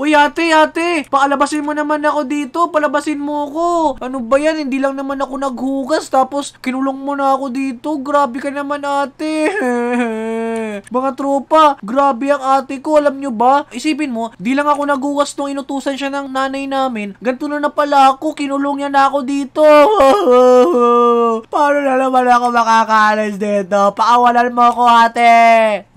Uy, ate, ate, paalabasin mo naman ako dito. Palabasin mo ako. Ano ba yan? Hindi lang naman ako naghugas. Tapos, kinulong mo na ako dito. Grabe ka naman, ate. eh. Mga tropa, grabe ang ate ko, alam nyo ba? Isipin mo, di lang ako nagugas nung inutusan siya ng nanay namin. Ganto na na pala ako, kinulong niya na ako dito. Paano na naman ako makakaalis dito? Paawalan mo ako, ate.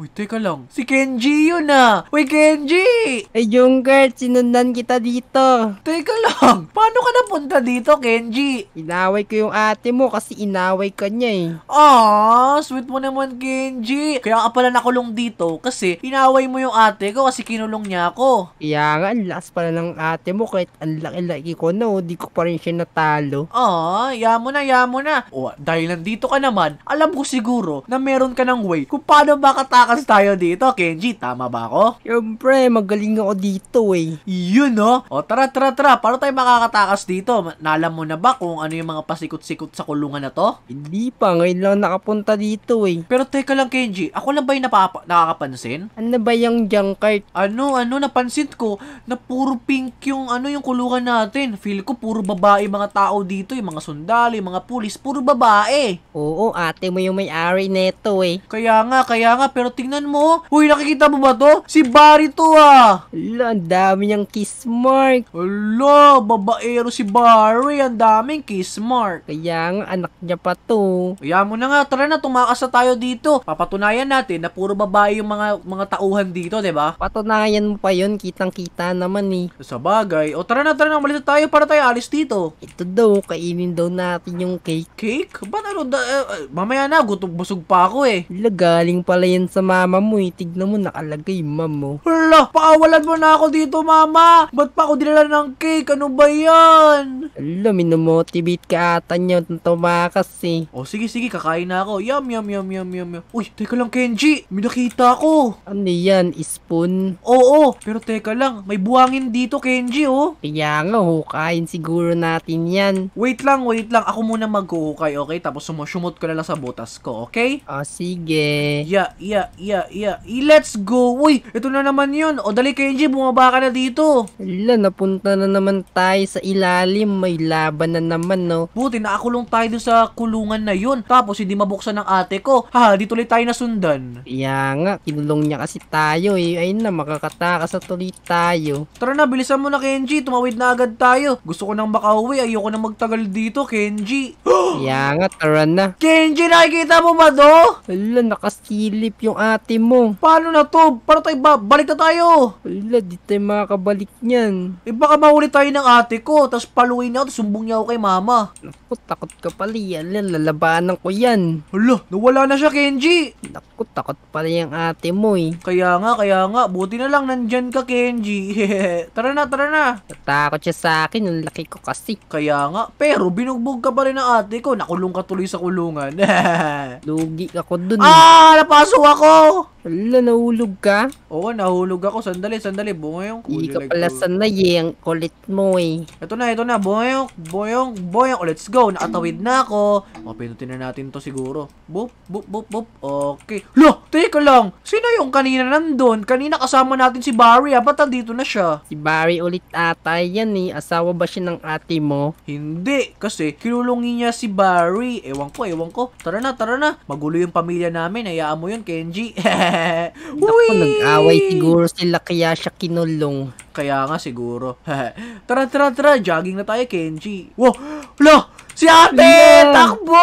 Uy, teka lang. Si Kenji yun ah. Uy, Kenji! Ay, Jungkert, sinundan kita dito. Teka lang, paano ka napunta dito, Kenji? Inaway ko yung ate mo kasi inaway ka niya eh. Aww, ah, sweet mo naman, Kenji. Kaya ka pala nakulong dito kasi inaway mo yung ate ko kasi kinulong niya ako. Kaya nga, ang lakas pala ng ate mo kahit ang laki-laki ko no, oh, di ko pa rin siya natalo. Oo, ah, yamo na, yamo na. O, oh, dahil nandito ka naman, alam ko siguro na meron ka ng way kung paano makatakas tayo dito, Kenji. Tama ba ako? Siyempre, magaling ako dito eh. Yun no? Oh. O tara, tara, tara. Paano tayo makakatakas dito? Nalam mo na ba kung ano yung mga pasikot-sikot sa kulungan na to? Hindi pa, ngayon lang nakapunta dito eh. Pero teka lang, Kenji. Ako lang ba ba yung napapa- nakakapansin? Ano ba yung junk cart? Ano, ano, napansin ko na puro pink yung ano yung kulungan natin. Feel ko puro babae mga tao dito, yung mga sundalo, yung mga pulis, puro babae. Oo, ate mo yung may-ari neto eh. Kaya nga, kaya nga, pero tingnan mo. Uy, nakikita mo ba to? Si Barry to ah! Ala, ang dami niyang kiss mark. Ala, babaero si Barry, ang daming kiss mark. Kaya nga, anak niya pa to. Kaya mo na nga, tara na, tumakas na tayo dito. Papatunayan natin na puro babae yung mga mga tauhan dito, 'di ba? Patunayan mo pa 'yon, kitang-kita naman ni. Eh. Sa bagay. O tara na, tara na, umalis tayo para tayo alis dito. Ito daw, kainin daw natin yung cake. Cake? Ba ano, da, uh, mamaya na, gutom busog pa ako eh. Hala, galing pala yan sa mama mo eh. Tignan mo, nakalagay ma'am mo. Oh. Hala, paawalan mo na ako dito mama. Ba't pa ako dinala ng cake? Ano ba yan? Hala, minomotivate ka ata niya tumakas eh. O sige, sige, kakain na ako. Yum, yum, yum, yum, yum, yum. Uy, teka lang Kenji. Uy, may nakita ko. Ano yan? Spoon? Oo, pero teka lang. May buhangin dito, Kenji, oh. Kaya nga, hukayin siguro natin yan. Wait lang, wait lang. Ako muna maghuhukay, okay? Tapos sumusumot ko na lang sa butas ko, okay? Ah, sige. Yeah, yeah, yeah, yeah. I- Let's go. Uy, ito na naman yun. O dali, Kenji, bumaba ka na dito. Hala, napunta na naman tayo sa ilalim. May laban na naman, no? Buti, nakakulong tayo doon sa kulungan na yun. Tapos, hindi mabuksan ng ate ko. Ha, dito ulit tayo nasundan. Kaya nga, kinulong niya kasi tayo eh. Ayun na, makakatakas na tuloy tayo. Tara na, bilisan mo na Kenji. Tumawid na agad tayo. Gusto ko nang makauwi. Ayoko nang magtagal dito, Kenji. Kaya nga, tara na. Kenji, nakikita mo ba do? Wala, nakasilip yung ate mo. Paano na to? Para tayo ba? Balik na tayo. Wala, di tayo makakabalik niyan. Eh baka mauli tayo ng ate ko. Tapos paluin niya ako, sumbong niya ako kay mama. Naku, takot ka pala yan. Lalabanan ko yan. Hala, nawala na siya, Kenji. Naku, takot takot pala yung ate mo eh. Kaya nga, kaya nga. Buti na lang nandyan ka, Kenji. tara na, tara na. Natakot siya sa akin. Ang laki ko kasi. Kaya nga. Pero binugbog ka pa rin ng ate ko. Nakulong ka tuloy sa kulungan. Lugi ako dun. Eh. Ah! Napaso ako! Wala, nahulog ka? Oo, nahulog ako. Sandali, sandali. Boyong. Hindi ka pala ko. sanay eh. Ang kulit mo eh. Ito na, ito na. Boyong, boyong, boyong. Oh, let's go. Naatawid na ako. O, na natin to siguro. Boop, boop, boop, boop. Okay. Lo, teka lang. Sino yung kanina nandun? Kanina kasama natin si Barry ha. Ah. Ba't andito na siya? Si Barry ulit ata yan eh. Asawa ba siya ng ate mo? Hindi. Kasi kinulungin niya si Barry. Ewan ko, ewan ko. Tara na, tara na. Magulo yung pamilya namin. Hayaan mo yun, Kenji. Naku, nag-away siguro sila kaya siya kinulong. Kaya nga siguro. tara, tara, tara. Jogging na tayo, Kenji. Wow! Hala! Si ate! Yeah. Takbo!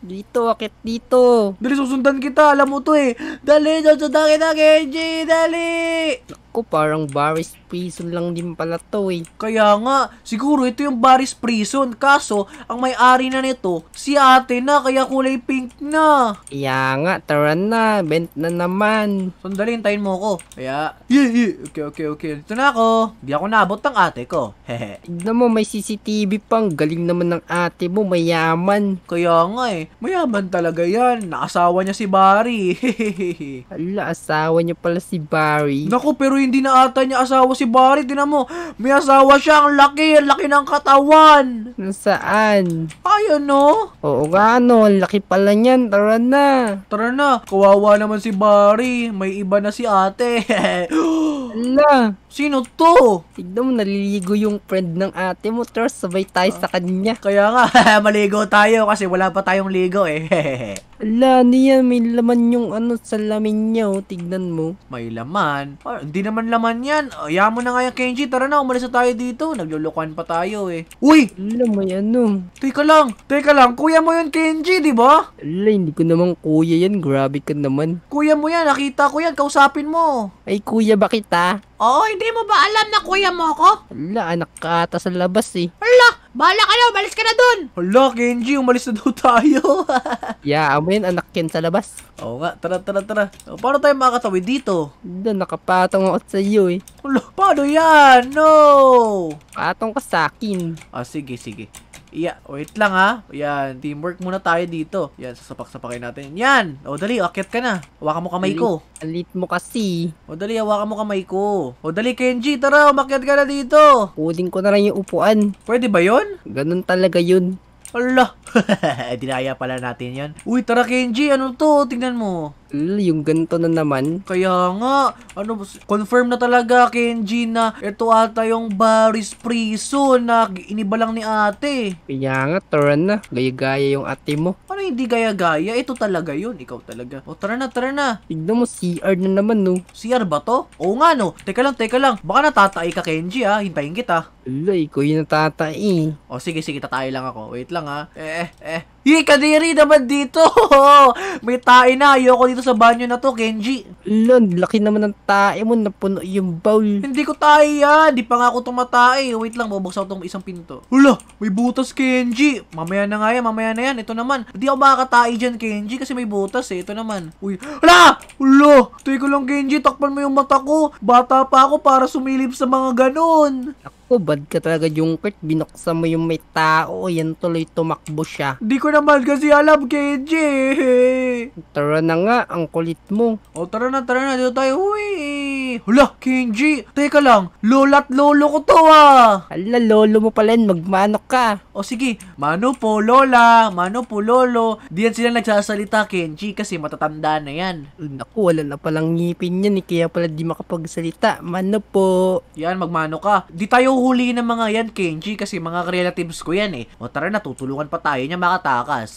Dito, akit dito. Dali, susundan kita. Alam mo to eh. Dali, susundan kita, Kenji. Dali! ko parang Baris Prison lang din pala to eh. Kaya nga, siguro ito yung Baris Prison. Kaso, ang may-ari na nito, si ate na kaya kulay pink na. Kaya nga, tara na. Bent na naman. Sandali, hintayin mo ko. Kaya, yeah, yeah. Okay, okay, okay. Dito na ako. Di ako naabot ng ate ko. Hehe. Tignan mo, may CCTV pang. Galing naman ng ate mo. Mayaman. Kaya nga eh. Mayaman talaga yan. Naasawa niya si Barry. Hala, asawa niya pala si Barry. Naku, pero hindi na ata niya asawa si Barry. Tinan mo, may asawa siya. Ang laki, ang laki ng katawan. Nasaan? Ay, no? Oo nga, Ang Laki pala niyan. Tara na. Tara na. Kawawa naman si Barry. May iba na si ate. Ala. Sino to? Tignan mo, naliligo yung friend ng ate mo, Tors. Sabay tayo uh, sa kanya. Kaya nga, maligo tayo kasi wala pa tayong ligo eh. Ala, ano yan? may laman yung ano, sa salamin niya, oh. Tignan mo. May laman? Ah, hindi naman laman yan. Ayaw ah, mo na nga yung Kenji. Tara na, umalis na tayo dito. Naglulukuan pa tayo eh. Uy! Ala, may ano. Teka lang, teka lang. Kuya mo yun, Kenji, di ba? Ala, hindi ko naman kuya yan. Grabe ka naman. Kuya mo yan, nakita ko yan. Kausapin mo. Ay, kuya, bakit ah? Oo, oh, hindi mo ba alam na kuya mo ako? Hala, anak ka ata sa labas eh. Hala, bahala ka na, umalis ka na dun. Hala, Kenji, umalis na daw tayo. yeah, amin, anak kin sa labas. Oo nga, tara, tara, tara. O, oh, paano tayo makakatawid dito? Doon, nakapatong ako sa iyo eh. Hala, paano yan? No! Patong ka sa akin. Ah, sige, sige. Yeah, wait lang ha. Yan, teamwork muna tayo dito. Yan, sasapak-sapakin natin. Yan! O, dali, akit ka na. Hawakan mo kamay ko. Alit mo kasi. O, dali, hawakan mo kamay ko. O, dali, Kenji, tara, umakyat ka na dito. Kunin ko na lang yung upuan. Pwede ba yon? Ganun talaga yun. Allah, Eh, dinaya pala natin yon. Uy, tara Kenji, ano to? Tingnan mo. L, hmm, yung ganito na naman. Kaya nga, ano, confirm na talaga, Kenji, na ito ata yung Baris Prison na iniba lang ni ate. Kaya nga, tara na. Gaya-gaya yung ate mo. Ano hindi gaya-gaya? Ito talaga yon, Ikaw talaga. O tara na, tara na. Tignan mo, CR na naman, no? CR ba to? Oo nga, no. Teka lang, teka lang. Baka natatay ka, Kenji, ha? Ah. Hintayin kita. L, ikaw yung natatay. O sige, sige, tatay lang ako. Wait lang, ha? Ah. Eh, eh, eh. kadiri naman dito! May tae na. Ayoko dito sa banyo na to, Kenji. Lon, laki naman ng tae mo. Napuno yung bowl. Hindi ko tae yan. Di pa nga ako tumatae. Wait lang, babuksan ko tong isang pinto. Hula, may butas, Kenji. Mamaya na nga yan, mamaya na yan. Ito naman. Hindi ako makakatae dyan, Kenji, kasi may butas eh. Ito naman. Uy, hala! Hula! Tuwi ko lang, Kenji. Takpan mo yung mata ko. Bata pa ako para sumilip sa mga ganun. Ako ko, bad ka talaga yung Binuksan mo yung may tao. Yan tuloy tumakbo siya. Di ko naman kasi alam, KJ. Tara na nga, ang kulit mo. O tara na, tara na. Dito tayo. Uy! G! Hala, King G! Teka lang, lola't lolo ko to ah! Hala, lolo mo pala yun, magmano ka. O sige, mano po lola, mano po lolo. Diyan sila nagsasalita, King G, kasi matatanda na yan. Naku, wala na palang ngipin yan eh, kaya pala di makapagsalita. Mano po. Yan, magmano ka. Di tayo huli ng mga yan, Kenji, kasi mga relatives ko yan eh. O tara, natutulungan pa tayo niya makatakas.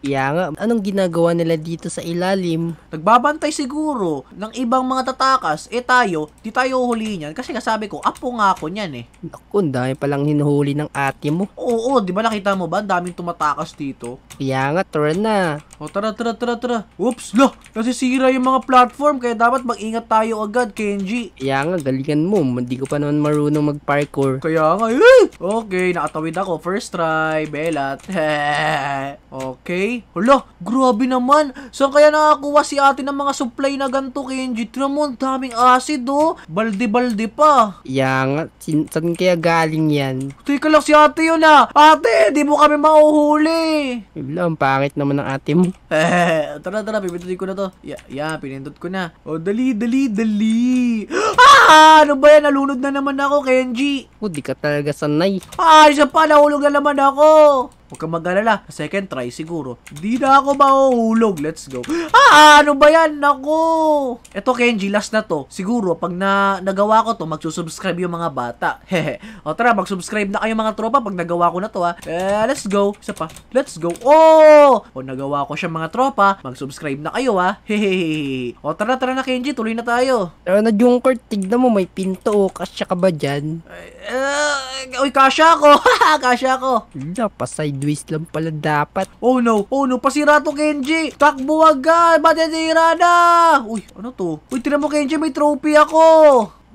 Iya nga, anong ginagawa nila dito sa ilalim? Nagbabantay siguro ng ibang mga tatakas, eh tayo, di tayo huli niyan. Kasi kasabi ko, apo nga ako niyan eh. Ako, dahil palang hinuhuli ng ate mo. Oo, di ba nakita mo ba? Ang daming tumatakas dito. Kaya nga, tara na. O tara, tara, tara, tara. Oops, la, nasisira yung mga platform. Kaya dapat mag-ingat tayo agad, Kenji. Kaya nga, galingan mo. Hindi ko pa naman marunong mag-parkour. Kaya nga, eh! Okay, nakatawid ako. First try, belat. okay. Hala, grabe naman. Saan kaya nakakuha si ate ng mga supply na ganito, Kenji? Tramon, daming aso acid, oh. Baldi-baldi pa. Yang, sin- saan kaya galing yan? Teka lang si ate yun, ah. Ate, di mo kami mauhuli. Wala, ang pangit naman ng ate mo. Eh, tara, tara, pipindutin ko na to. Ya, ya, pinindot ko na. Oh, dali, dali, dali. Ah, ano ba yan? Nalunod na naman ako, Kenji. Oh, di ka talaga sanay. Ah, isa pa, nahulog na naman ako. Huwag kang mag-alala. Second try siguro. Di na ako mahuhulog. Let's go. Ah, ano ba yan? Nako! Ito, Kenji, last na to. Siguro, pag na nagawa ko to, magsusubscribe yung mga bata. Hehe. o tara, mag-subscribe na kayo mga tropa pag nagawa ko na to ha. Ah. Eh, let's go. Isa pa. Let's go. Oh! O nagawa ko siya mga tropa, mag-subscribe na kayo ha. Ah. Hehehe. O tara, tara na Kenji, tuloy na tayo. Tara na Junkert, tignan mo may pinto o oh. kasya ka ba dyan? Uh, uy, kasya ako. kasya ko. Wala, pasay sideways lang pala dapat. Oh no, oh no, pasira to Kenji. Takbo agad, matitira na. Uy, ano to? Uy, tinan mo Kenji, may trophy ako.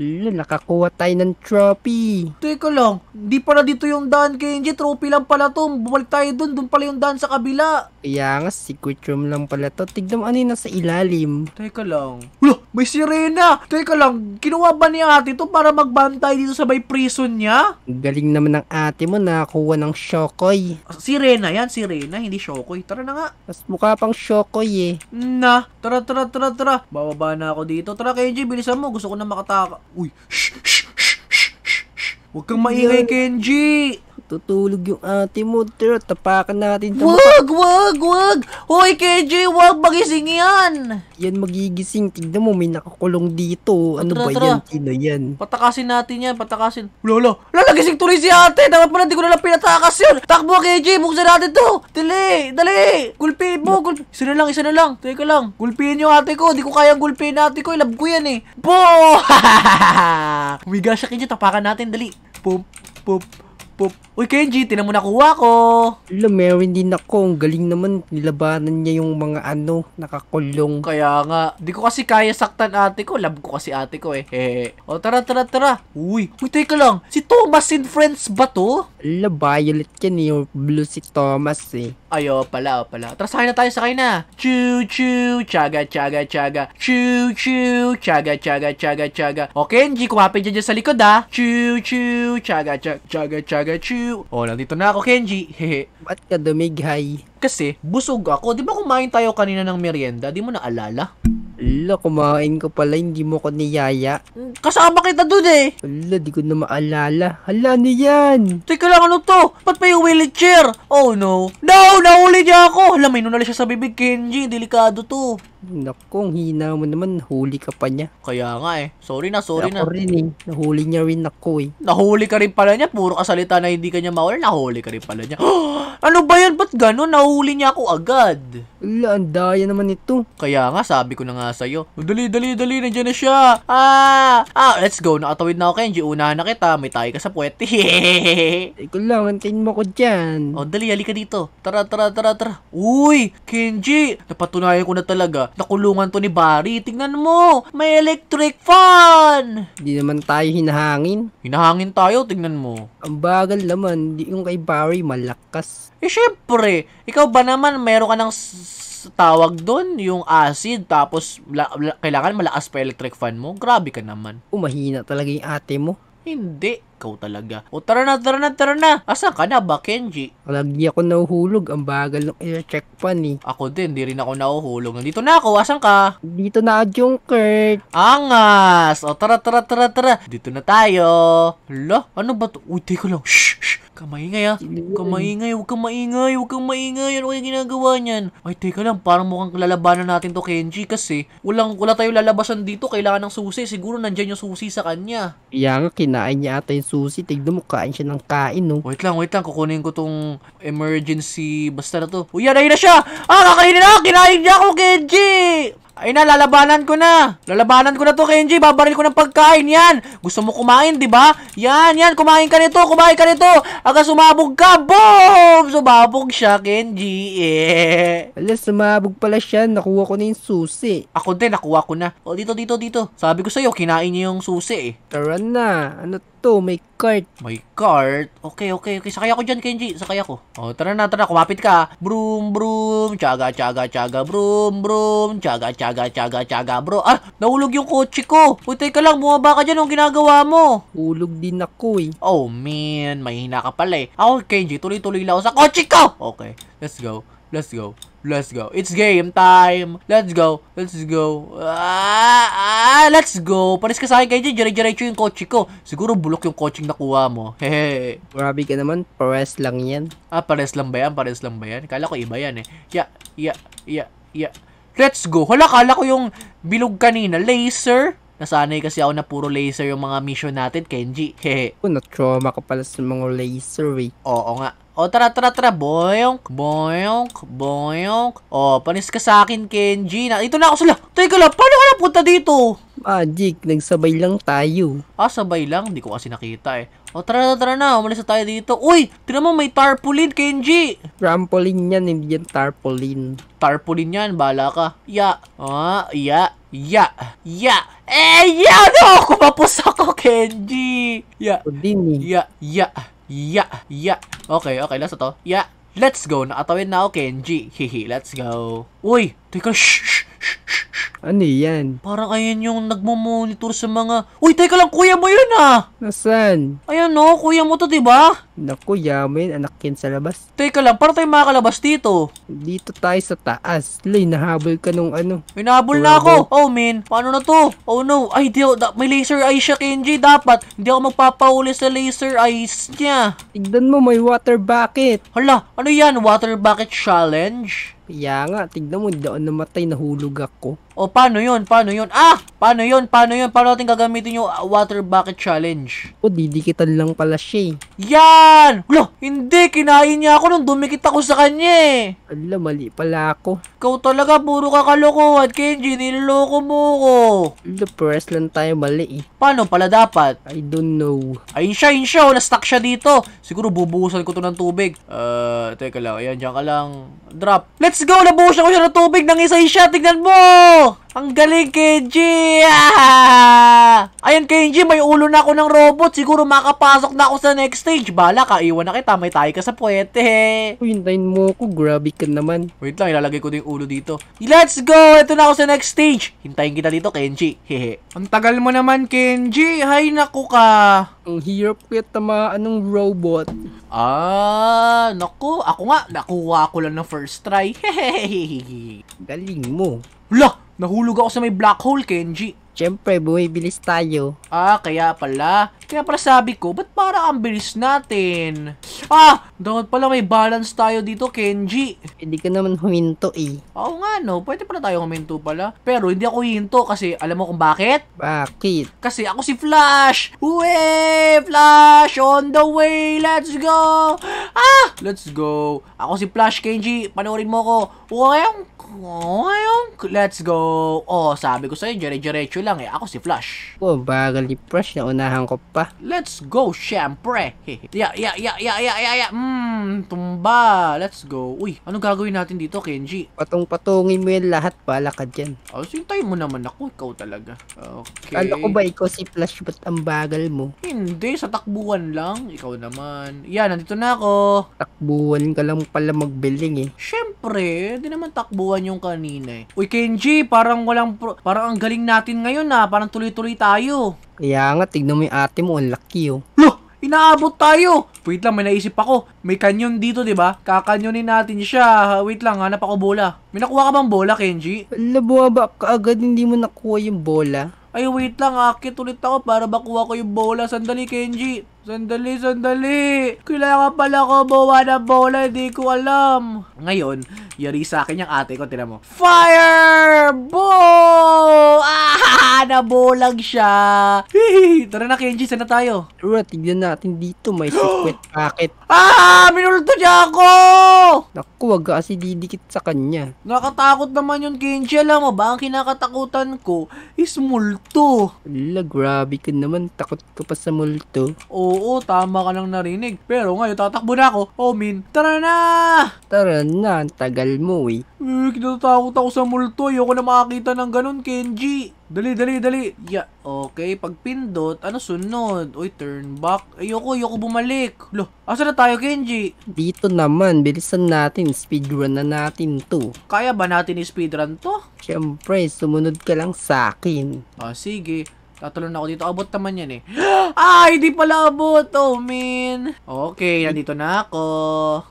Lalo, nakakuha tayo ng trophy. Teka lang, di pala dito yung daan, Kenji. Trophy lang pala to. Bumalik tayo dun. Dun pala yung daan sa kabila. Kaya nga, secret room lang pala to. Tignan mo ano yung nasa ilalim. Teka lang. Wala, may sirena! Teka lang, kinuha ba ni ate to para magbantay dito sa may prison niya? Galing naman ng ate mo, nakakuha ng shokoy. Ah, sirena yan, sirena, hindi shokoy. Tara na nga. Mas mukha pang shokoy eh. Na, tara, tara, tara, tara. Bababa na ako dito. Tara, KJ, bilisan mo. Gusto ko na makataka. Uy, shh, shh, shh, shh, shh, shh. Huwag kang maingay, Kenji! Tutulog yung ate mo, Tero. Tapakan natin. Tama. Wag, wag, wag! Hoy, KJ, wag magising yan! Yan magigising. Tignan mo, may nakakulong dito. Ano tara, ba tara. yan? Sino yan? Patakasin natin yan, patakasin. Lolo, lalagising tuloy si ate. Dapat pala, di ko nalang pinatakas yun. Takbo, KJ, buksan natin to. Dali, dali. Gulpiin mo, gulpiin. Isa na lang, isa na lang. Tuloy ka lang. Gulpiin yung ate ko. Di ko kayang gulpiin ate ko. Ilab ko yan eh. Boom! Umiga siya, KJ. Tapakan natin, dali. Pum, pum. Pup. Uy, Kenji, tinan mo nakuha ko. Wala, meron din ako. Ang galing naman. Nilabanan niya yung mga ano, nakakulong. Kaya nga. Di ko kasi kaya saktan ate ko. Love ko kasi ate ko eh. Hehe. O, tara, tara, tara. Uy, uy, ka lang. Si Thomas and Friends ba to? Wala, violet yan eh. Blue si Thomas eh. Ayo, pala, o pala. Tara, sakay na tayo, sakay na. Choo, choo, chaga, chaga, chaga. Choo, choo, chaga, chaga, chaga, chaga. O, Kenji, kumapit dyan, dyan sa likod ah. Choo, choo, chaga, chaga, chaga, chaga got you. Oh, nandito na ako, Kenji. Hehe. Ba't ka dumighay? Kasi, busog ako. Di ba kumain tayo kanina ng merienda? Di mo naalala? Ala, kumain ko pala, hindi mo ko niyaya. Kasama kita dun eh! Ala, di ko na maalala. Hala, ano yan? Teka lang, ano to? Ba't may wheelchair? Oh no. No, nahuli niya ako! Hala, may nunali siya sa bibig, Kenji. Delikado to. Nakong hina mo naman, huli ka pa niya. Kaya nga eh. Sorry na, sorry Kaya na. Ako rin eh. Nahuli niya rin ako eh. Nahuli ka rin pala niya. Puro kasalita na hindi ka niya mawala. Nahuli ka rin pala niya. ano ba yan? Ba't ganun? Nahuli niya ako agad. Wala, ang daya naman ito. Kaya nga, sabi ko na nga sa'yo. Dali, dali, dali. Nandiyan na siya. Ah! Ah, let's go. Nakatawid na ako, Kenji. Unahan na kita. May tayo ka sa puwete. Ikaw lang, antayin mo ko dyan. O, oh, dali. Halika dito. Tara, tara, tara, tara. Uy! Kenji! Napatunayan ko na talaga nakulungan to ni Barry. Tingnan mo, may electric fan! Hindi naman tayo hinahangin. Hinahangin tayo, tingnan mo. Ang bagal naman, di yung kay Barry malakas. Eh syempre, ikaw ba naman meron ka ng tawag doon, yung acid, tapos la- la- kailangan malakas pa electric fan mo. Grabe ka naman. Umahina talaga yung ate mo. Hindi. Ikaw talaga. O tara na, tara na, tara na. Asan ka na ba, Kenji? Lagi ako nahuhulog. Ang bagal ng i-check pa ni. Eh. Ako din, di rin ako nahuhulog. Nandito na ako, asan ka? Dito na, Junkert. Angas! O tara, tara, tara, tara. Dito na tayo. Hala, ano ba to? Uy, teka lang. Shh, shh. Huwag kang maingay ha. Ah. Huwag kang maingay, huwag kang maingay, huwag kang maingay. Ano kaya ginagawa niyan? Ay, teka lang, parang mukhang lalabanan natin to Kenji kasi walang, wala tayo lalabasan dito. Kailangan ng susi. Siguro nandyan yung susi sa kanya. Kaya nga, kinain niya ata yung susi. Tignan mo, kain siya ng kain, no? Wait lang, wait lang. Kukunin ko tong emergency basta na to. Uy, yan, na siya! Ah, kakainin na! Kinain niya ako, Kenji! Ay na, lalabanan ko na. Lalabanan ko na to, Kenji. Babaril ko ng pagkain. Yan. Gusto mo kumain, di ba? Yan, yan. Kumain ka nito. Kumain ka nito. Aga sumabog ka. Boom! Sumabog siya, Kenji. Yeah. Wala, sumabog pala siya. Nakuha ko na yung susi. Ako din, nakuha ko na. O, dito, dito, dito. Sabi ko sa'yo, kinain niya yung susi eh. Tara na. Ano to, may cart. May cart? Okay, okay, okay. Sakay ako dyan, Kenji. Sakay ako. O, oh, tara na, tara. Kumapit ka. Broom, broom. Tsaga, tsaga, tsaga. Broom, broom. Tsaga, tsaga, tsaga, tsaga. Bro, ah! naulog yung kotse ko. Uy, ka lang. Bumaba ka dyan. Anong ginagawa mo? Ulog din ako eh. Oh, man. Mahina ka pala eh. Ako, Kenji. Tuloy-tuloy lang ako sa kotse ko. Okay, let's go. Let's go. Let's go. It's game time. Let's go. Let's go. Ah, ah, let's go. Paris ka sa akin kayo dyan. Diretso yung kotse ko. Siguro bulok yung kotse na kuha mo. Hehe. Grabe ka naman. Pares lang yan. Ah, pares lang ba yan? Pares lang ba yan? Kala ko iba yan eh. Ya, ya, ya, ya. Let's go. Hala, kala ko yung bilog kanina. Laser. Nasanay kasi ako na puro laser yung mga mission natin, Kenji. Hehe. Oh, na-trauma ka pala sa mga laser eh. Oo nga. O, tara, tara, tara. Boyong, boyong, boyong. O, panis ka sa akin, Kenji. Na, ito na ako sila. Teka lang, paano ka napunta dito? Magic, nagsabay lang tayo. Ah, sabay lang? Hindi ko kasi nakita eh. O, tara na, tara na. Umalis na tayo dito. Uy, tinan mo, may tarpaulin, Kenji. Trampoline yan, hindi yan tarpaulin. Tarpaulin yan, bala ka. Ya. Ah, ya. Ya. Ya. Eh, ya! No! Kumapos ako, Kenji. Ya. Eh. Ya, ya. Ya, ya. Okay, okay. Last to. Ya. Let's go. Nakatawin na ako, Kenji. Hihi, let's go. Uy, teka, shh, shh, shh. Ano yan? Parang ayan yung nagmamonitor sa mga... Uy, teka lang, kuya mo yun ah! Nasaan? Ayan no, kuya mo to, di ba? Naku, yamin, anak yan sa labas. Teka lang, para tayo makakalabas dito. Dito tayo sa taas. Lay, nahabol ka nung ano. Minahabol na ako! Oh man, paano na to? Oh no, ay di, da, may laser eyes siya, Kenji. Dapat, hindi ako magpapauli sa laser eyes niya. Tignan mo, may water bucket. Hala, ano yan? Water bucket challenge? Kaya nga, tignan mo, doon namatay, nahulog ako. O, paano yun? Paano yun? Ah! Paano yun? Paano yun? Paano natin gagamitin yung water bucket challenge? O, didikitan lang pala siya eh. Yan! Wala, hindi! Kinain niya ako nung dumikit ako sa kanya eh. Ala, mali pala ako. Ikaw talaga, puro ka kalokohan, Kenji, niloloko mo ko. Ala, press lang tayo mali eh. Paano pala dapat? I don't know. Ayun siya, ayun siya. Oh, na-stuck siya dito. Siguro bubuhusan ko to ng tubig. Uh, teka lang. Ayan, dyan ka lang. Drop. Let's go! Nabuhusan ko siya ng tubig ng isa-isa. Tignan mo! Ang galing, Kenji! Ah! Ayan, Kenji, may ulo na ako ng robot. Siguro makapasok na ako sa next stage. Bala ka, iwan na kita. May tayo ka sa puwete. Uy, hintayin mo ako. Grabe ka item naman. Wait lang, ilalagay ko din ulo dito. Let's go! Ito na ako sa next stage! Hintayin kita dito, Kenji. Hehe. Ang tagal mo naman, Kenji. Hay, naku ka. Ang hirap kaya tamaan anong robot. Ah, naku. Ako nga, nakuha ko lang ng first try. Hehehe. Galing mo. Wala! Nahulog ako sa may black hole, Kenji. Siyempre, bumibilis tayo. Ah, kaya pala. Kaya pala sabi ko, ba't para ang bilis natin? Ah! Dapat pala may balance tayo dito, Kenji. Hindi ka naman huminto eh. Oo nga no, pwede pala tayo huminto pala. Pero hindi ako hinto kasi alam mo kung bakit? Bakit? Kasi ako si Flash! Uwe! Flash! On the way! Let's go! Ah! Let's go! Ako si Flash, Kenji. Panoorin mo ko. Uwe! Let's go! Oh, sabi ko sa'yo, jere-jerecho lang eh. Ako si Flash. Oh, bagal ni Flash. Naunahan ko pa. Let's go, syempre. ya, ya, ya, ya, ya, ya, ya. Mmm, tumba. Let's go. Uy, ano gagawin natin dito, Kenji? patong patongin mo yan lahat. Pala ka dyan. Oh, sintay mo naman ako. Ikaw talaga. Okay. Ano ko ba ikaw si Flash? Ba't ang bagal mo? Hindi, sa takbuhan lang. Ikaw naman. Yan, nandito na ako. Takbuhan ka lang pala magbiling eh. Syempre, hindi naman takbuhan yung kanina eh. Uy, Kenji, parang walang, pro- parang ang galing natin ngayon ngayon na, parang tuloy-tuloy tayo. Kaya nga, tignan mo yung ate mo, ang laki oh. Loh, inaabot tayo! Wait lang, may naisip ako. May kanyon dito, di ba? Kakanyonin natin siya. Wait lang, hanap ako bola. May nakuha ka bang bola, Kenji? Labuha kaagad hindi mo nakuha yung bola? Ay, wait lang, akit ulit ako para makuha ko yung bola. Sandali, Kenji. Sandali, sandali. Kailangan pala ko bawa na bola, hindi ko alam. Ngayon, yari sa akin yung ate ko, tira mo. Fire! Boom! Ah, nabulag siya. Tara na, Kenji, sana tayo? Tara, tignan natin dito, may secret packet. Ah, minulto niya ako! Naku, wag ka kasi didikit sa kanya. Nakatakot naman yun, Kenji. Alam mo ba, ang kinakatakutan ko is multo. Ala, grabe ka naman. Takot ka pa sa multo. Oo. Oo, tama ka lang narinig. Pero ngayon, tatakbo na ako. Omin, tara na! Tara na, tagal mo eh. Eh, kinatakot ako sa multo. Ayoko na makakita ng ganun, Kenji. Dali, dali, dali. Yeah, okay. Pag pindot, ano sunod? Uy, turn back. Ayoko, ayoko bumalik. Lo, asa na tayo, Kenji? Dito naman, bilisan natin. Speedrun na natin to. Kaya ba natin i-speedrun to? Siyempre, sumunod ka lang sa akin. Ah, sige na ako dito. Abot naman yan eh. Ah, hindi pala abot. Oh, man. Okay, nandito na ako.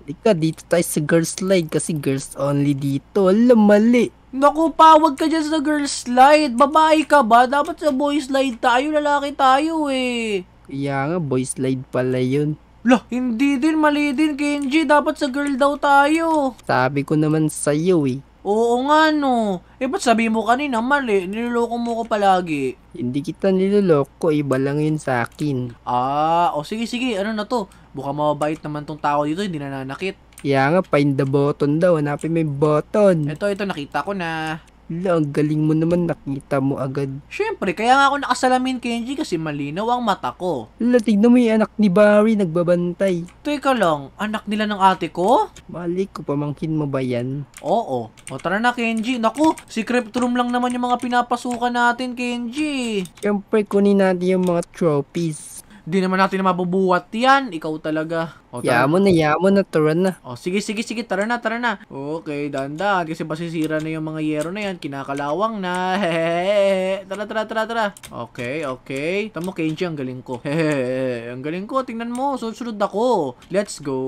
Ika, dito tayo sa girls slide kasi girls only dito. Alam, mali. Naku, pawag ka dyan sa girls slide. Babae ka ba? Dapat sa boys slide tayo. Lalaki tayo eh. Kaya nga, boys slide pala yun. Lah, hindi din, mali din, Kenji. Dapat sa girl daw tayo. Sabi ko naman sa'yo eh. Oo nga no. Eh ba't sabi mo kanina mali? Niloloko mo ko palagi. Hindi kita niloloko. Iba lang yun sa akin. Ah, o oh, sige sige. Ano na to? Baka mababait naman tong tao dito. Hindi nananakit. Kaya yeah, nga, find the button daw. Hanapin mo yung button. Ito, ito. Nakita ko na. Hala, ang galing mo naman nakita mo agad. Siyempre, kaya nga ako nakasalamin, Kenji, kasi malinaw ang mata ko. Hala, tignan mo yung anak ni Barry, nagbabantay. Teka lang, anak nila ng ate ko? Balik ko, pamangkin mo ba yan? Oo. O tara na, Kenji. Naku, secret room lang naman yung mga pinapasukan natin, Kenji. Siyempre, kunin natin yung mga trophies. Di naman natin na mabubuhat yan. Ikaw talaga. O, tara. Yamon na, yamon na, tara na. O, sige, sige, sige, tara na, tara na. Okay, danda. Kasi basisira na yung mga yero na yan. Kinakalawang na. Hehehe. Tara, tara, tara, tara. Okay, okay. Tamo, Kenji, ang galing ko. Hehehe. Ang galing ko. Tingnan mo, susunod ako. Let's go.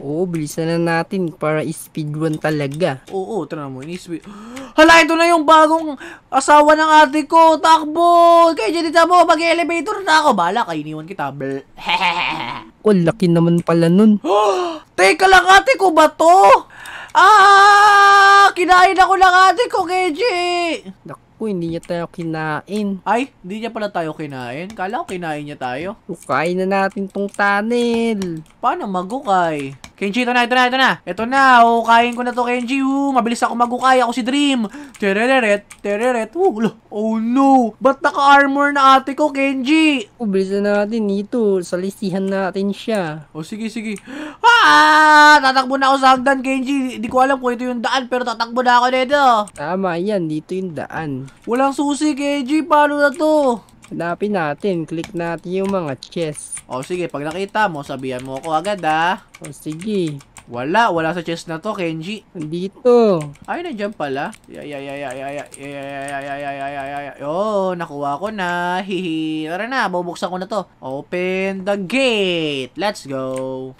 Oo, bilisan na natin para speedrun talaga. Oo, tara mo, in-speed. Hala, ito na yung bagong asawa ng ate ko. Takbo! Kaya dyan dito mo, mag-elevator na ako. Bala, kainiwan kita. Hehehe. Naku, laki naman pala nun. Teka lang ate ko ba to? Ah! Kinain ako ng ate ko, Keji! Naku, hindi niya tayo kinain. Ay, hindi niya pala tayo kinain? Kala ko kinain niya tayo. Ukain na natin tong tunnel. Paano magukay? Kenji, ito na, ito na, ito na. Ito na, oh, kain ko na to, Kenji. Oh, mabilis ako magukay. Ako si Dream. Tereret, tereret. Oh, oh no. Ba't naka-armor na ate ko, Kenji? Ubilisan oh, natin dito. Salisihan natin siya. Oh, sige, sige. Ah! Tatakbo na ako sa hagdan, Kenji. Hindi ko alam kung ito yung daan, pero tatakbo na ako dito. Tama yan, dito yung daan. Walang susi, Kenji. Paano na to? Hanapin natin. Click natin yung mga chest. O sige, pag nakita mo, sabihan mo ako agad ah. O sige. Wala, wala sa chest na to, Kenji. Dito. Ay, nandiyan pala. Ay, ay, ay, ay, ay, ay, ay, Oh, nakuha ko na. Hihi. Tara na, bubuksan ko na to. Open the gate. Let's go.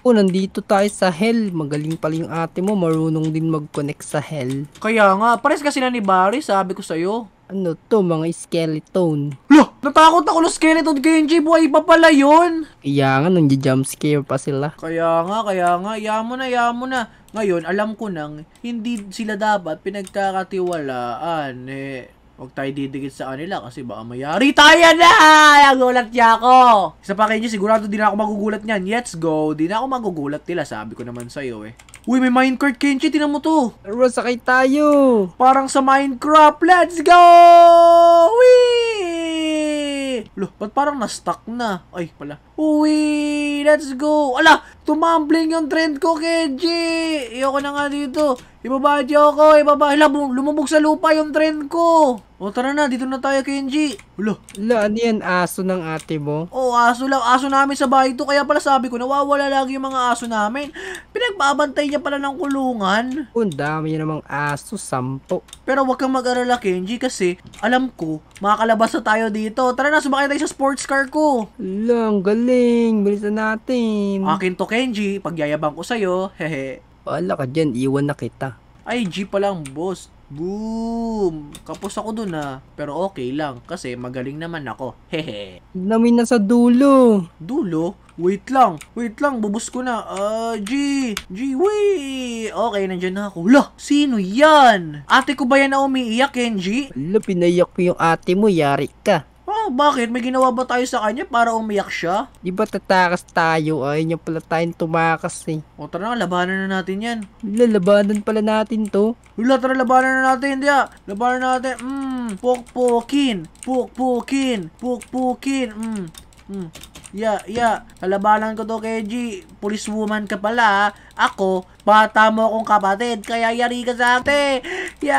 Oh, nandito tayo sa hell. Magaling pala yung ate mo. Marunong din mag-connect sa hell. Kaya nga, pares kasi na ni Barry. Sabi ko sa'yo. Ano to, mga skeleton? Loh! Natakot ako ng skeleton, Kenji! Buhay pa pala yun! Kaya nga, nung jumpscare pa sila. Kaya nga, kaya nga. Yamo na, yamo na. Ngayon, alam ko nang hindi sila dapat pinagkakatiwalaan. Eh, huwag tayo didikit sa kanila kasi baka mayari tayo na! Nagulat niya ako! Isa pa, Kenji, sigurado di na ako magugulat niyan. Let's go! Di na ako magugulat nila, sabi ko naman sa'yo eh. Uy, may Minecraft Kenji. Tinan mo to. Bro, sakay tayo. Parang sa Minecraft. Let's go! Wee! Loh, ba't parang na-stuck na? Ay, pala. Uwi! Let's go! Ala! Tumambling yung trend ko, Keji! Iyoko na nga dito. Ibaba, Joko! Ibaba! Ala, lumubog sa lupa yung trend ko! O tara na, dito na tayo, Kenji! Ulo! Ulo, ano yan? Aso ng ate mo? Oo, aso lang. Aso namin sa bahay to. Kaya pala sabi ko, nawawala lagi yung mga aso namin. Pinagbabantay niya pala ng kulungan. Ang dami niya namang aso, sampo. Pero wag kang mag-arala, ah, Kenji, kasi alam ko, makakalabas na tayo dito. Tara na, sumakay tayo sa sports car ko. Lang, galing galing. Bilisan natin. Akin to, Kenji. Pagyayabang ko sa'yo. Hehe. Wala ka dyan. Iwan na kita. Ay, G pa lang, boss. Boom! Kapos ako dun ah. Pero okay lang kasi magaling naman ako. Hehe. Namin na sa dulo. Dulo? Wait lang. Wait lang. Bubus ko na. Ah, uh, G. G, wait. Okay, nandiyan na ako. Hala, sino yan? Ate ko ba yan na umiiyak, Kenji? Hala, pinayak ko yung ate mo. Yari ka. Ah, bakit? May ginawa ba tayo sa kanya para umiyak siya? Di ba tatakas tayo? Ay, niya pala tayong tumakas eh. O tara na, labanan na natin yan. Lalabanan pala natin to. Wala tara labanan na natin, diya. Labanan natin. Mmm, pukpukin. Pukpukin. Pukpukin. Mmm. Mmm. Ya, ya, Lalabanan ko to, KG. Policewoman ka pala. Ako, bata mo akong kapatid. Kaya yari ka sa ate. Ya!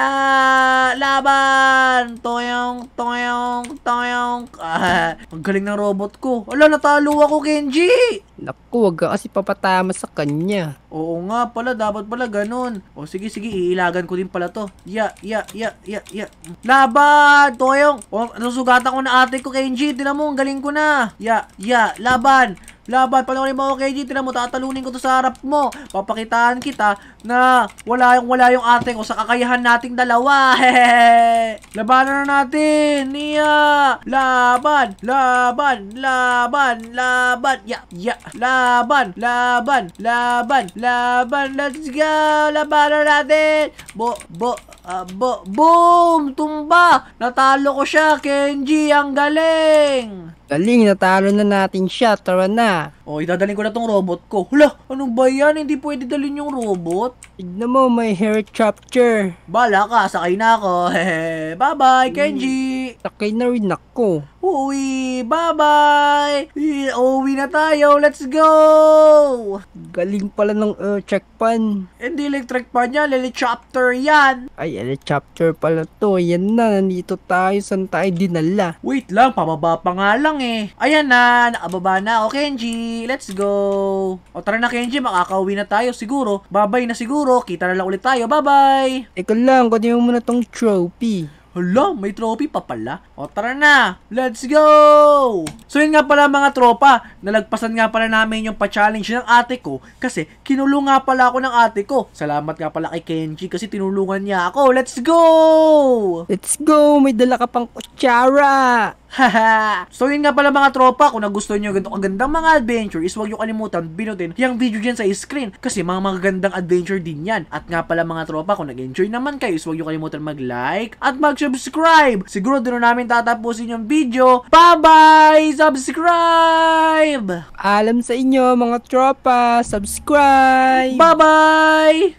Laban! Toyong, toyong, toyong. Ah, ang galing ng robot ko. Ala, natalo ako, Kenji! Naku, wag ka kasi papatama sa kanya. Oo nga pala, dapat pala ganun. O sige, sige, iilagan ko din pala to. Ya, ya, ya, ya, ya. Laban! Toyong! O, nasugatan ko na ate ko, Kenji. Tinan mo, ang galing ko na. Ya, ya, laban! Laban, panoorin mo okay, dito Tinan mo, tatalunin ko to sa harap mo. Papakitaan kita na wala yung wala yung ate ko sa kakayahan nating dalawa. Labanan na natin. niya. Laban, laban, laban, laban. Ya, ya. Laban, laban, laban, laban. Let's go. Labanan natin. Bo, bo, uh, bo, boom. Tumba. Natalo ko siya, Kenji. Ang galing. Daling, natalo na natin siya. Tara na. O, oh, idadaling ko na tong robot ko. Hala, anong ba yan? Hindi pwede dalhin yung robot. Tignan mo, may hair chapter. Bala ka, sakay na ako. bye-bye, Kenji. Sakay na rin ako. Uwi, bye-bye. Uwi na tayo, let's go. Galing pala ng uh, check pan. Hindi electric pan yan, lili chapter yan. Ay, lili chapter pala to. Yan na, nandito tayo, saan tayo dinala. Wait lang, pababa pa nga lang lang eh. Ayan na, nakababa na. O Kenji, let's go. O tara na Kenji, makakauwi na tayo siguro. Babay na siguro. Kita na lang ulit tayo. Bye-bye. Ikaw lang, kunin mo muna tong trophy. Hala, may trophy pa pala. O tara na, let's go! So yun nga pala mga tropa, nalagpasan nga pala namin yung pa-challenge ng ate ko kasi kinulong nga pala ako ng ate ko. Salamat nga pala kay Kenji kasi tinulungan niya ako. Let's go! Let's go! May dala ka pang kutsara! Haha! so yun nga pala mga tropa, kung nagustuhan nyo ganito kagandang mga adventure is huwag nyo kalimutan binutin yung video dyan sa screen kasi mga magagandang adventure din yan. At nga pala mga tropa, kung nag-enjoy naman kayo is huwag nyo kalimutan mag-like at mag-subscribe. Siguro din namin tatapusin yung video. Bye-bye! Subscribe! Alam sa inyo mga tropa, subscribe! Bye-bye!